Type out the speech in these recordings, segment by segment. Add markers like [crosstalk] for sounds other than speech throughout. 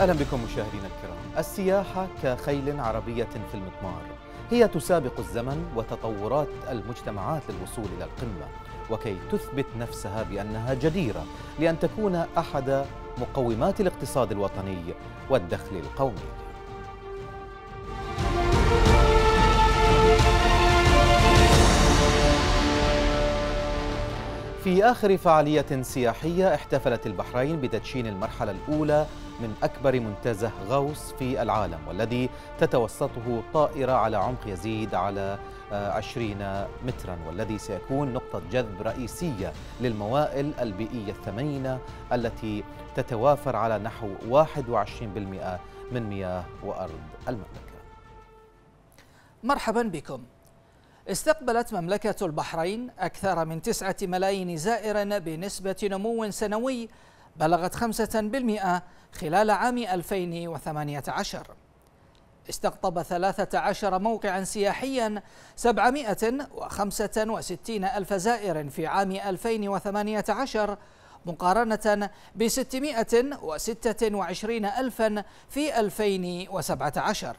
أهلا بكم مشاهدينا الكرام السياحة كخيل عربية في المطمار هي تسابق الزمن وتطورات المجتمعات للوصول إلى القمة وكي تثبت نفسها بأنها جديرة لأن تكون أحد مقومات الاقتصاد الوطني والدخل القومي في آخر فعالية سياحية احتفلت البحرين بتدشين المرحلة الأولى من أكبر منتزه غوص في العالم والذي تتوسطه طائرة على عمق يزيد على 20 آه، مترا والذي سيكون نقطة جذب رئيسية للموائل البيئية الثمينة التي تتوافر على نحو 21% من مياه وأرض المملكة مرحبا بكم استقبلت مملكة البحرين أكثر من تسعة ملايين زائر بنسبة نمو سنوي بلغت 5% خلال عام 2018 استقطب 13 موقعا سياحيا 765 ألف زائر في عام 2018 مقارنة ب 626 ألفا في 2017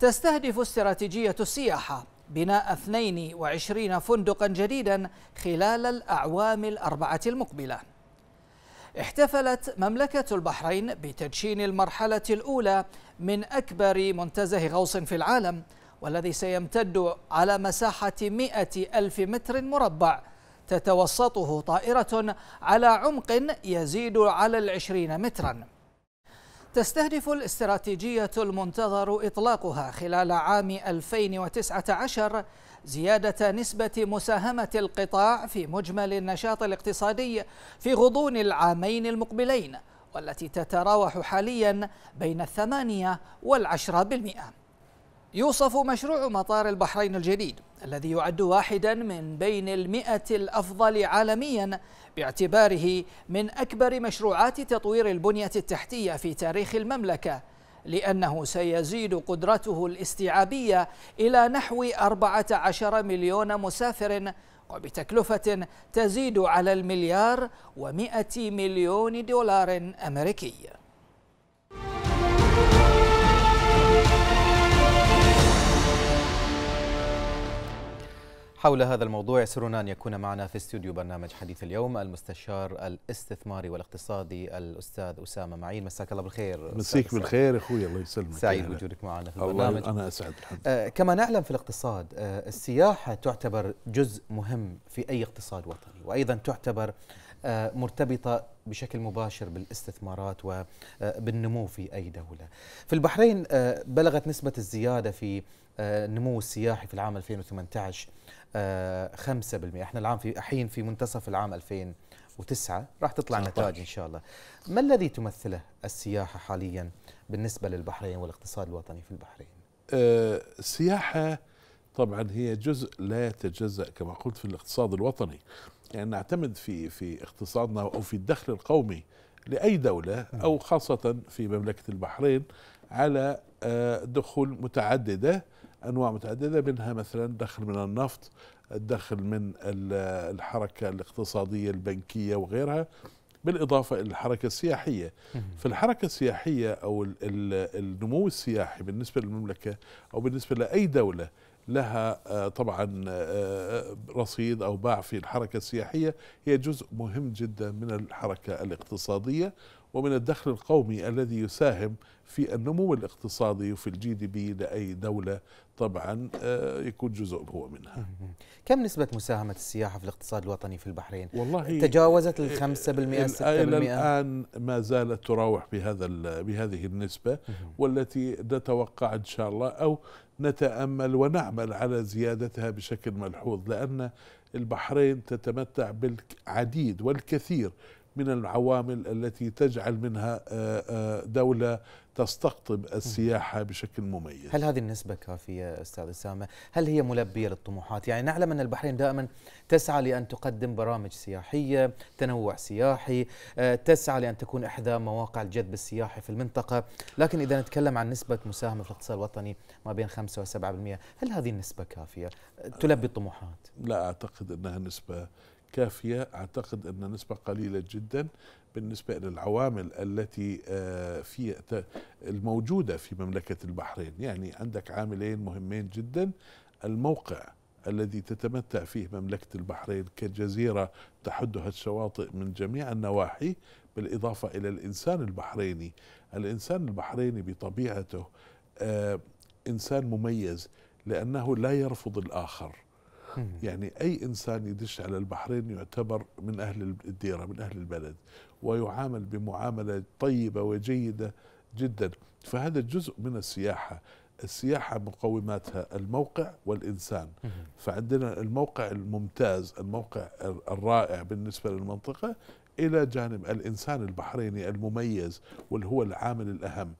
تستهدف استراتيجية السياحة بناء 22 فندقا جديدا خلال الأعوام الأربعة المقبلة احتفلت مملكة البحرين بتدشين المرحلة الأولى من أكبر منتزه غوص في العالم والذي سيمتد على مساحة 100 ألف متر مربع تتوسطه طائرة على عمق يزيد على العشرين متراً تستهدف الاستراتيجية المنتظر إطلاقها خلال عام 2019 زيادة نسبة مساهمة القطاع في مجمل النشاط الاقتصادي في غضون العامين المقبلين والتي تتراوح حاليا بين الثمانية والعشرة بالمئة يوصف مشروع مطار البحرين الجديد الذي يعد واحدا من بين المئة الأفضل عالميا باعتباره من أكبر مشروعات تطوير البنية التحتية في تاريخ المملكة لأنه سيزيد قدرته الاستيعابية إلى نحو 14 مليون مسافر وبتكلفة تزيد على المليار ومئة مليون دولار أمريكي حول هذا الموضوع يسرنا أن يكون معنا في استوديو برنامج حديث اليوم المستشار الاستثماري والاقتصادي الأستاذ أسامة معين مساك الله بالخير مسيك بالخير أخوي الله يسلمك سعيد وجودك معنا في البرنامج أنا أسعد الحمد آه كما نعلم في الاقتصاد آه السياحة تعتبر جزء مهم في أي اقتصاد وطني وأيضا تعتبر آه مرتبطة بشكل مباشر بالاستثمارات وبالنمو آه، في أي دولة في البحرين آه بلغت نسبة الزيادة في آه، النمو السياحي في العام 2018 5% آه، احنا العام في الحين في منتصف العام 2009 راح تطلع نتائج ان شاء الله ما الذي تمثله السياحه حاليا بالنسبه للبحرين والاقتصاد الوطني في البحرين آه، السياحه طبعا هي جزء لا يتجزا كما قلت في الاقتصاد الوطني يعني نعتمد في في اقتصادنا او في الدخل القومي لاي دوله او خاصه في مملكه البحرين على آه، دخول متعدده انواع متعدده منها مثلا دخل من النفط الدخل من الحركه الاقتصاديه البنكيه وغيرها بالاضافه الى الحركه السياحيه فالحركه السياحيه او النمو السياحي بالنسبه للمملكه او بالنسبه لاي دوله لها آه، طبعا آه، آه، رصيد او باع في الحركه السياحيه هي جزء مهم جدا من الحركه الاقتصاديه ومن الدخل القومي الذي يساهم في النمو الاقتصادي وفي الجي دي بي لاي دوله طبعا آه، يكون جزء هو منها. [laughs] كم نسبه مساهمه السياحه في الاقتصاد الوطني في البحرين؟ والله تجاوزت ال 5% آه، 6% الى الان ما زالت تراوح بهذا بهذه النسبه والتي نتوقع ان شاء الله او نتامل ونعمل على زيادتها بشكل ملحوظ لان البحرين تتمتع بالعديد والكثير من العوامل التي تجعل منها آه، آه، دولة تستقطب السياحة بشكل مميز هل هذه النسبة كافية أستاذ أسامة؟ هل هي ملبية للطموحات؟ يعني نعلم أن البحرين دائما تسعى لأن تقدم برامج سياحية تنوع سياحي آه، تسعى لأن تكون إحدى مواقع الجذب السياحي في المنطقة لكن إذا نتكلم عن نسبة مساهمة في الاقتصاد الوطني ما بين 5 و7% هل هذه النسبة كافية؟ تلبي الطموحات؟ لا أعتقد أنها نسبة كافية أعتقد أن نسبة قليلة جدا بالنسبة للعوامل التي آه، في الموجودة في مملكة البحرين يعني عندك عاملين مهمين جدا الموقع الذي تتمتع فيه مملكة البحرين كجزيرة تحدها الشواطئ من جميع النواحي بالإضافة إلى الإنسان البحريني الإنسان البحريني بطبيعته آه، إنسان مميز لأنه لا يرفض الآخر يعني أي إنسان يدش على البحرين يعتبر من أهل الديرة من أهل البلد ويعامل بمعاملة طيبة وجيدة جدا فهذا جزء من السياحة السياحة مقوماتها الموقع والإنسان فعندنا الموقع الممتاز الموقع الرائع بالنسبة للمنطقة إلى جانب الإنسان البحريني المميز واللي هو العامل الأهم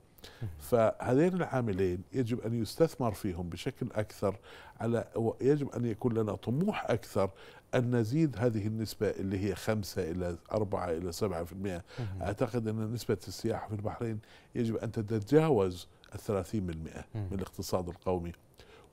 فهذين العاملين يجب أن يستثمر فيهم بشكل أكثر على يجب أن يكون لنا طموح أكثر أن نزيد هذه النسبة اللي هي خمسة إلى أربعة إلى سبعة في المئة أعتقد أن نسبة السياحة في البحرين يجب أن تتجاوز الثلاثين 30% من الاقتصاد القومي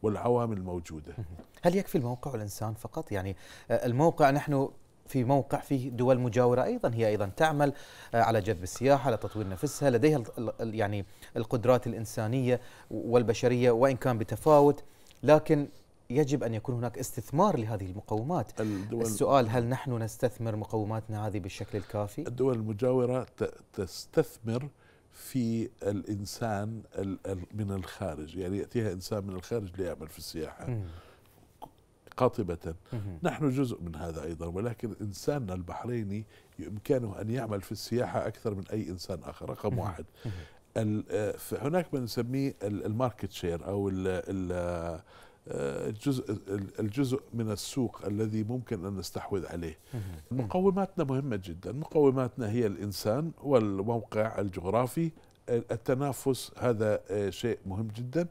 والعوامل موجودة هل يكفي الموقع والإنسان فقط؟ يعني آه، الموقع نحن في موقع فيه دول مجاورة أيضا هي أيضا تعمل آه، على جذب السياحة على تطوير نفسها لديها يعني القدرات الإنسانية والبشرية وإن كان بتفاوت لكن يجب أن يكون هناك استثمار لهذه المقومات الدول السؤال هل نحن نستثمر مقوماتنا هذه بالشكل الكافي؟ الدول المجاورة تستثمر في الإنسان من الخارج يعني يأتيها إنسان من الخارج ليعمل في السياحة م. قاطبة نحن جزء من هذا أيضا ولكن إنساننا البحريني بإمكانه أن يعمل في السياحة أكثر من أي إنسان آخر رقم واحد آه، هناك ما نسميه الماركت شير أو الـ الـ آه، الجزء الجزء من السوق الذي ممكن ان نستحوذ عليه. مقوماتنا مهمه جدا، مقوماتنا هي الانسان والموقع الجغرافي، التنافس هذا آه، شيء مهم جدا،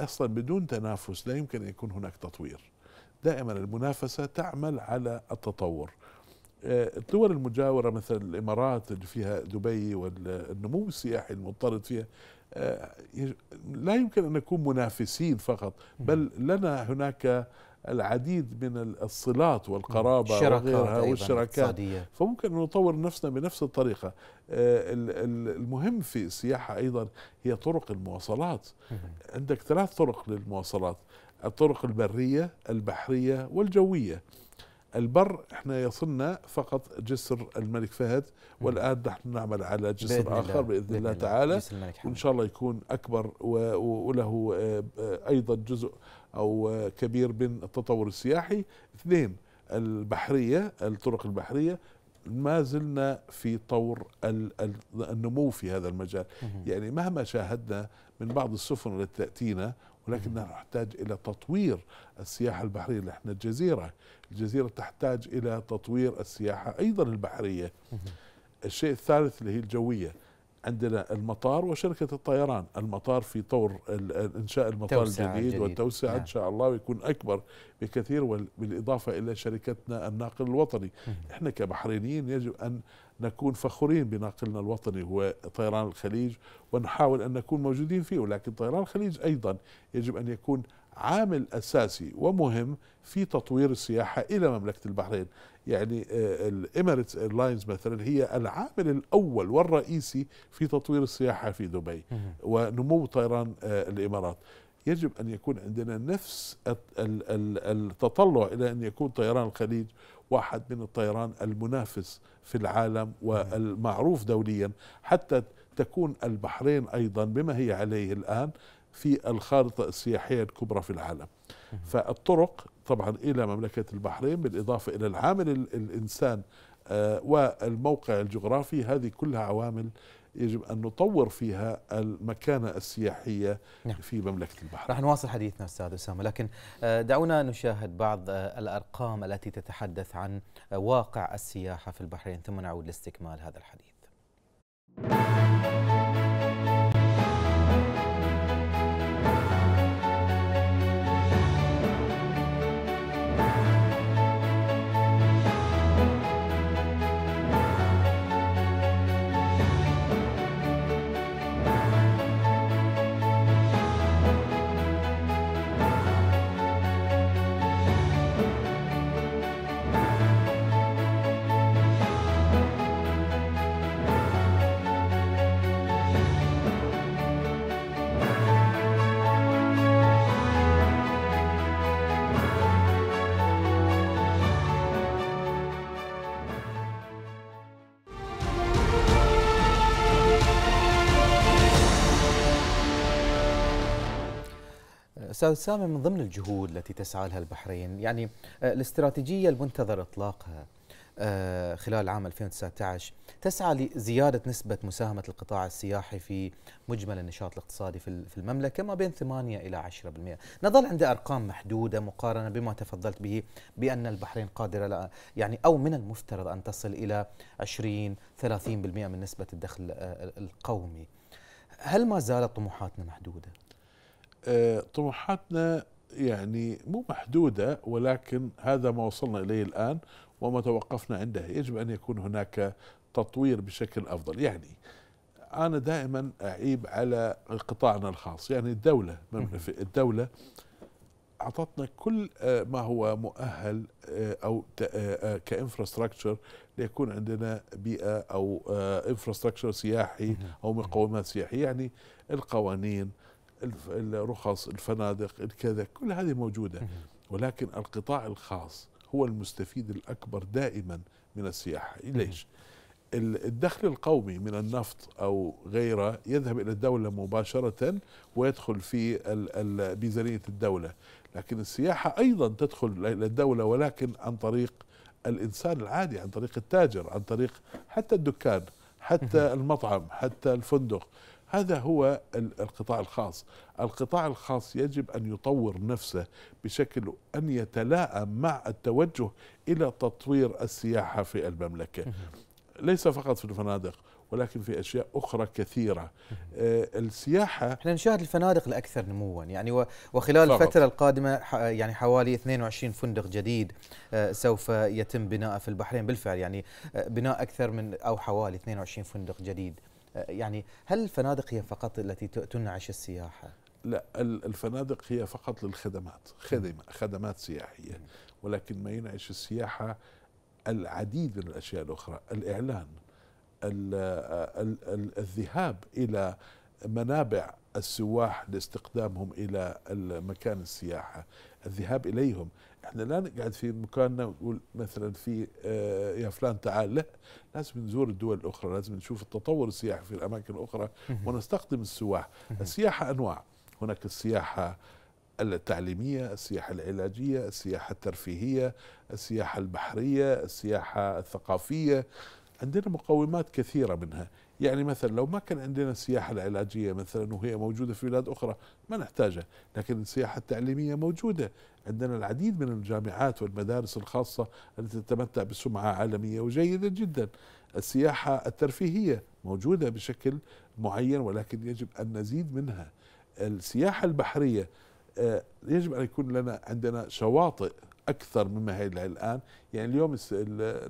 اصلا بدون تنافس لا يمكن ان يكون هناك تطوير. دائما المنافسة تعمل على التطور آه، الدول المجاورة مثل الإمارات اللي فيها دبي والنمو السياحي المضطرد فيها آه، لا يمكن أن نكون منافسين فقط بل لنا هناك العديد من الصلات والقرابة وغيرها والشراكات صادية. فممكن أن نطور نفسنا بنفس الطريقة آه، المهم في السياحة أيضا هي طرق المواصلات عندك ثلاث طرق للمواصلات الطرق البرية البحرية والجوية البر احنا يصلنا فقط جسر الملك فهد والان نحن نعمل على جسر بإذن اخر الله. باذن الله, الله تعالى وان شاء الله يكون اكبر وله آه، ايضا جزء او آه، كبير من التطور السياحي اثنين البحريه الطرق البحريه ما زلنا في طور النمو في هذا المجال يعني مهما شاهدنا من بعض السفن التي تأتينا ولكن نحتاج إلى تطوير السياحة البحرية نحن الجزيرة الجزيرة تحتاج إلى تطوير السياحة أيضا البحرية الشيء الثالث اللي هي الجوية عندنا المطار وشركة الطيران المطار في طور إنشاء المطار الجديد والتوسعة نعم. إن شاء الله ويكون أكبر بكثير بالإضافة إلى شركتنا الناقل الوطني إحنا كبحرينيين يجب أن نكون فخورين بناقلنا الوطني هو طيران الخليج ونحاول أن نكون موجودين فيه ولكن طيران الخليج أيضا يجب أن يكون عامل أساسي ومهم في تطوير السياحة إلى مملكة البحرين يعني آه، الإماريتس ايرلاينز مثلا هي العامل الأول والرئيسي في تطوير السياحة في دبي ونمو طيران آه، الإمارات يجب أن يكون عندنا نفس التطلع إلى أن يكون طيران الخليج واحد من الطيران المنافس في العالم والمعروف دوليا حتى تكون البحرين أيضا بما هي عليه الآن في الخارطة السياحية الكبرى في العالم فالطرق طبعا إلى مملكة البحرين بالإضافة إلى العامل الإنسان آه، والموقع الجغرافي هذه كلها عوامل يجب أن نطور فيها المكانة السياحية نعم. في مملكة البحرين راح نواصل حديثنا أستاذ أسامة لكن آه، دعونا نشاهد بعض آه، الأرقام التي تتحدث عن آه، واقع السياحة في البحرين ثم نعود لاستكمال هذا الحديث استاذ سامي من ضمن الجهود التي تسعى لها البحرين يعني آه، الاستراتيجيه المنتظر اطلاقها آه، خلال عام 2019 تسعى لزيادة نسبة مساهمة القطاع السياحي في مجمل النشاط الاقتصادي في المملكة ما بين 8 إلى 10% نظل عند أرقام محدودة مقارنة بما تفضلت به بأن البحرين قادرة يعني أو من المفترض أن تصل إلى 20 30% من نسبة الدخل آه، القومي هل ما زالت طموحاتنا محدودة؟ آه، طموحاتنا يعني مو محدودة ولكن هذا ما وصلنا إليه الآن وما توقفنا عنده يجب أن يكون هناك تطوير بشكل أفضل يعني أنا دائما أعيب على قطاعنا الخاص يعني الدولة الدولة أعطتنا كل آه، ما هو مؤهل آه، أو كإنفراستراكشر ليكون عندنا بيئة أو إنفراستراكشر سياحي أو مقومات سياحية يعني القوانين الرخص الفنادق الكذا كل هذه موجودة ولكن القطاع الخاص هو المستفيد الأكبر دائما من السياحة ليش؟ الدخل القومي من النفط او غيره يذهب الى الدوله مباشره ويدخل في ميزانيه الدوله، لكن السياحه ايضا تدخل الى الدوله ولكن عن طريق الانسان العادي، عن طريق التاجر، عن طريق حتى الدكان، حتى المطعم، حتى الفندق، هذا هو القطاع الخاص القطاع الخاص يجب أن يطور نفسه بشكل أن يتلاءم مع التوجه إلى تطوير السياحة في المملكة ليس فقط في الفنادق ولكن في اشياء اخرى كثيره آه، السياحه احنا نشاهد الفنادق الاكثر نموا يعني وخلال فقط. الفتره القادمه يعني حوالي 22 فندق جديد آه، سوف يتم بناءه في البحرين بالفعل يعني آه، بناء اكثر من او حوالي 22 فندق جديد أه، يعني هل الفنادق هي فقط التي تنعش السياحه؟ لا الفنادق هي فقط للخدمات خدمة خدمات سياحية ولكن ما ينعش السياحة العديد من الأشياء الأخرى الإعلان أه، الذهاب إلى منابع السواح لاستقدامهم الى مكان السياحه الذهاب اليهم احنا لا نقعد في مكاننا ونقول مثلا في آه يا فلان تعال لا لازم نزور الدول الاخرى لازم نشوف التطور السياحي في الاماكن الاخرى ونستخدم السواح السياحه انواع هناك السياحه التعليمية السياحة العلاجية السياحة الترفيهية السياحة البحرية السياحة الثقافية عندنا مقومات كثيرة منها يعني مثلا لو ما كان عندنا السياحة العلاجية مثلا وهي موجودة في بلاد أخرى ما نحتاجها لكن السياحة التعليمية موجودة عندنا العديد من الجامعات والمدارس الخاصة التي تتمتع بسمعة عالمية وجيدة جدا السياحة الترفيهية موجودة بشكل معين ولكن يجب أن نزيد منها السياحة البحرية آه، يجب أن يكون لنا عندنا شواطئ اكثر مما هي الان يعني اليوم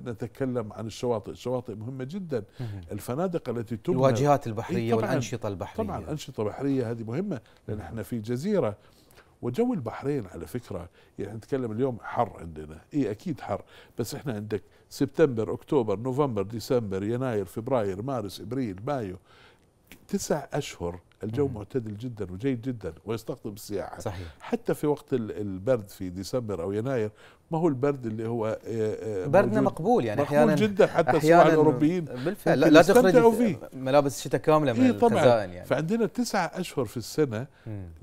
نتكلم عن الشواطئ الشواطئ مهمه جدا الفنادق التي تبنى الواجهات البحريه والانشطه البحريه طبعا انشطه بحريه هذه مهمه لان احنا في جزيره وجو البحرين على فكره يعني نتكلم اليوم حر عندنا اي اكيد حر بس احنا عندك سبتمبر اكتوبر نوفمبر ديسمبر يناير فبراير مارس ابريل مايو تسع اشهر الجو مم. معتدل جدا وجيد جدا ويستقطب السياحه صحيح. حتى في وقت البرد في ديسمبر او يناير ما هو البرد اللي هو آه، آه، بردنا مقبول يعني مقبول احيانا جدا حتى السواء الاوروبيين بالفعل لا, تخرج فيه. ملابس الشتاء كامله من إيه طبعًا الخزائن يعني فعندنا تسعة اشهر في السنه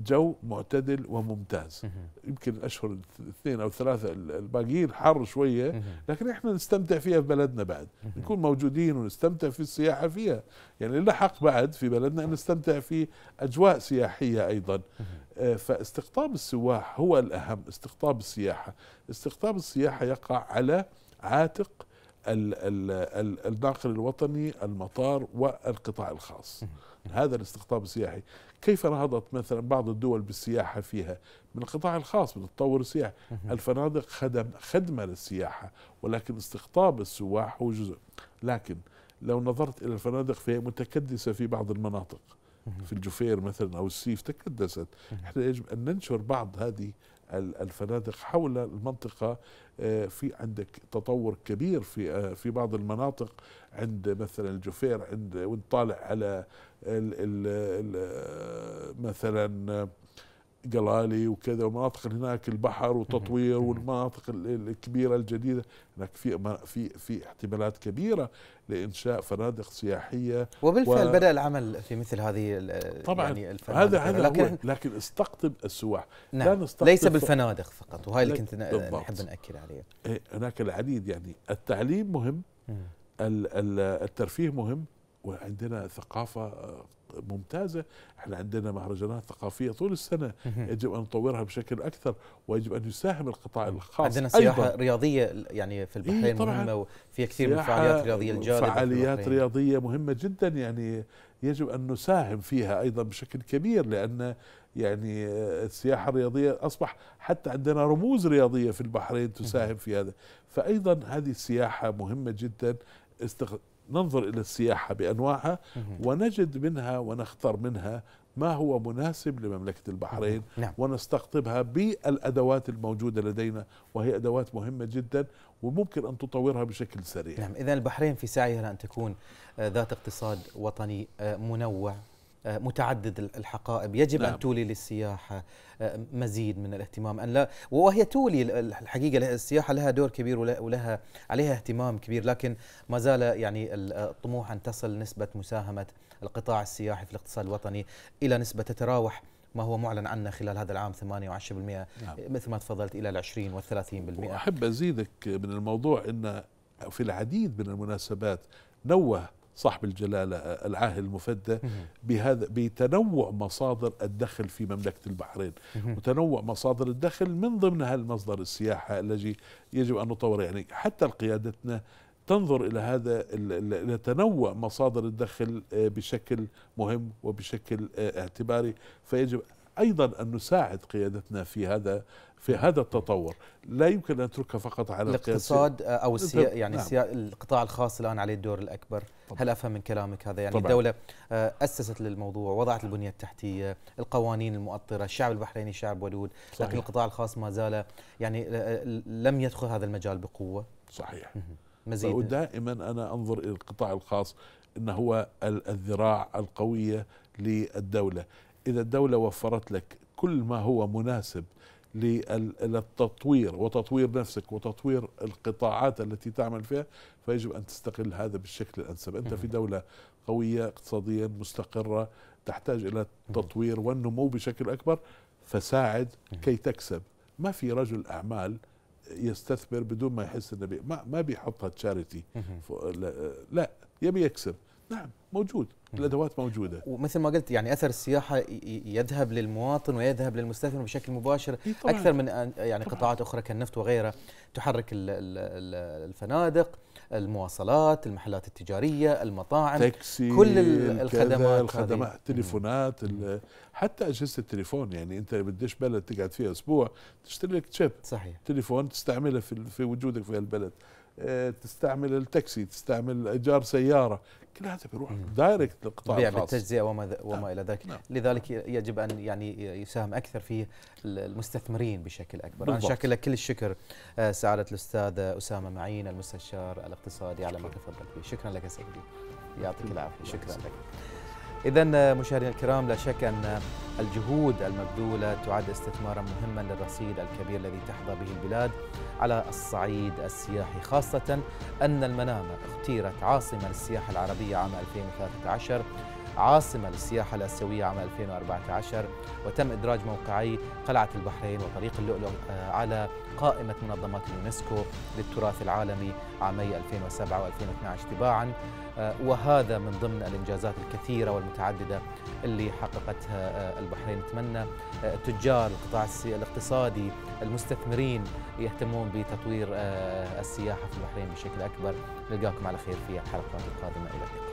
جو معتدل وممتاز يمكن الاشهر الاثنين او ثلاثه الباقيين حر شويه لكن احنا نستمتع فيها في بلدنا بعد نكون موجودين ونستمتع في السياحه فيها يعني لنا حق بعد في بلدنا ان نستمتع في اجواء سياحيه ايضا فاستقطاب السواح هو الأهم استقطاب السياحة استقطاب السياحة يقع على عاتق الناقل الوطني المطار والقطاع الخاص هذا الاستقطاب السياحي كيف نهضت مثلا بعض الدول بالسياحة فيها من القطاع الخاص من التطور السياحي الفنادق خدم خدمة للسياحة ولكن استقطاب السواح هو جزء لكن لو نظرت إلى الفنادق فهي متكدسة في بعض المناطق في الجفير مثلا أو السيف تكدست إحنا يجب أن ننشر بعض هذه الفنادق حول المنطقه آه، في عندك تطور كبير في آه، في بعض المناطق عند مثلا الجفير عند وانت طالع على الـ الـ آه، مثلا جلالي وكذا ومناطق هناك البحر وتطوير والمناطق الكبيره الجديده هناك في في في احتمالات كبيره لانشاء فنادق سياحيه وبالفعل و... بدا العمل في مثل هذه طبعا يعني هذا هذا لكن, لكن استقطب السواح نعم لا نستقطب ليس بالفنادق فقط وهي اللي كنت نحب ناكد عليها إيه، هناك العديد يعني التعليم مهم الترفيه مهم وعندنا ثقافة آه، ممتازة احنا عندنا مهرجانات ثقافية طول السنة يجب أن نطورها بشكل أكثر ويجب أن يساهم القطاع الخاص عندنا سياحة أيضاً. رياضية يعني في البحرين إيه مهمة وفي كثير من الفعاليات الرياضية الجاذبة فعاليات رياضية مهمة جدا يعني يجب أن نساهم فيها أيضا بشكل كبير لأن يعني آه، السياحة الرياضية أصبح حتى عندنا رموز رياضية في البحرين تساهم في هذا فأيضا هذه السياحة مهمة جدا ننظر إلى السياحة بأنواعها ونجد منها ونختار منها ما هو مناسب لمملكة البحرين نعم. ونستقطبها بالأدوات الموجودة لدينا وهي أدوات مهمة جدا وممكن أن تطورها بشكل سريع نعم إذا البحرين في سعيها أن تكون آه، ذات اقتصاد وطني آه، منوع آه، متعدد الحقائب يجب نعم. أن تولي للسياحة آه، مزيد من الاهتمام أن لا وهي تولي الحقيقة السياحة لها دور كبير ولها عليها اهتمام كبير لكن ما زال يعني الطموح آه، أن تصل نسبة مساهمة القطاع السياحي في الاقتصاد الوطني إلى نسبة تتراوح ما هو معلن عنه خلال هذا العام 28% نعم. مثل ما تفضلت الى ال 20 وال 30% واحب ازيدك من الموضوع ان في العديد من المناسبات نوه صاحب الجلاله آه، العاهل المفدى بهذا بتنوع مصادر الدخل في مملكه البحرين وتنوع مصادر الدخل من ضمنها المصدر السياحه الذي يجب ان نطور يعني حتى قيادتنا تنظر الى هذا الى تنوع مصادر الدخل آه، بشكل مهم وبشكل آه، اعتباري فيجب ايضا ان نساعد قيادتنا في هذا في هذا التطور لا يمكن ان نتركها فقط على الاقتصاد آه، او السيا... يعني نعم. السيا... القطاع الخاص الان عليه الدور الاكبر طبعا. هل افهم من كلامك هذا يعني طبعا. الدوله آه، اسست للموضوع وضعت البنيه التحتيه القوانين المؤطره الشعب البحريني شعب ولود صحيح. لكن القطاع الخاص ما زال يعني آه، لم يدخل هذا المجال بقوه صحيح مزيد ودائما انا انظر الى القطاع الخاص انه هو الذراع القويه للدوله اذا الدوله وفرت لك كل ما هو مناسب للتطوير وتطوير نفسك وتطوير القطاعات التي تعمل فيها فيجب أن تستقل هذا بالشكل الأنسب أنت في دولة قوية اقتصاديا مستقرة تحتاج إلى التطوير والنمو بشكل أكبر فساعد كي تكسب ما في رجل أعمال يستثمر بدون ما يحس انه ما ما بيحطها تشاريتي لا يبي يكسب نعم موجود الادوات موجوده ومثل ما قلت يعني اثر السياحه يذهب للمواطن ويذهب للمستثمر بشكل مباشر طبعاً اكثر من يعني طبعاً قطاعات اخرى كالنفط وغيرها تحرك الفنادق المواصلات المحلات التجاريه المطاعم تاكسي كل الخدمات الخدمات التليفونات حتى اجهزه التليفون يعني انت بديش بلد تقعد فيها اسبوع تشتري لك تشيب صحيح تليفون تستعمله في, في وجودك في البلد آه، تستعمل التاكسي تستعمل ايجار سياره كل هذا بيروح دايركت للقطاع الخاص بيع بالتجزئه وما وما نعم. الى ذلك نعم. لذلك يجب ان يعني يساهم اكثر فيه المستثمرين بشكل اكبر بالضبط. انا شاكر لك كل الشكر آه، سعاده الاستاذ اسامه معين المستشار الاقتصادي على ما تفضلت فيه شكرا لك سيدي يعطيك العافيه شكرا لك إذا مشاهدينا الكرام لا شك أن الجهود المبذولة تعد استثمارا مهما للرصيد الكبير الذي تحظى به البلاد على الصعيد السياحي خاصة أن المنامة اختيرت عاصمة للسياحة العربية عام 2013 عاصمة للسياحة الآسيوية عام 2014 وتم إدراج موقعي قلعة البحرين وطريق اللؤلؤ آه، على قائمة منظمات اليونسكو للتراث العالمي عامي 2007 و2012 تباعا آه، وهذا من ضمن الإنجازات الكثيرة والمتعددة اللي حققتها آه، البحرين نتمنى التجار آه، القطاع الاقتصادي المستثمرين يهتمون بتطوير السياحة في البحرين بشكل أكبر نلقاكم على خير في حلقات القادمة إلى اللقاء